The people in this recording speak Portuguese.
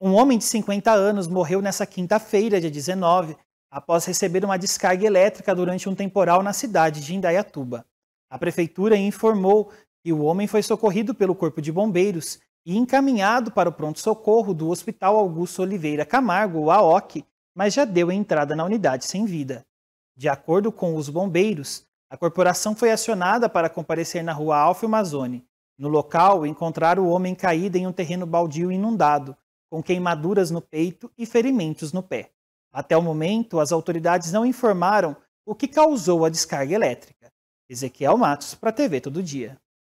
Um homem de 50 anos morreu nessa quinta-feira, dia 19, após receber uma descarga elétrica durante um temporal na cidade de Indaiatuba. A prefeitura informou que o homem foi socorrido pelo Corpo de Bombeiros e encaminhado para o pronto-socorro do Hospital Augusto Oliveira Camargo, AOC, mas já deu entrada na unidade sem vida. De acordo com os bombeiros, a corporação foi acionada para comparecer na rua Alfio Mazzoni. No local, encontraram o homem caído em um terreno baldio inundado, com queimaduras no peito e ferimentos no pé. Até o momento, as autoridades não informaram o que causou a descarga elétrica. Ezequiel Matos para a TV Todo Dia.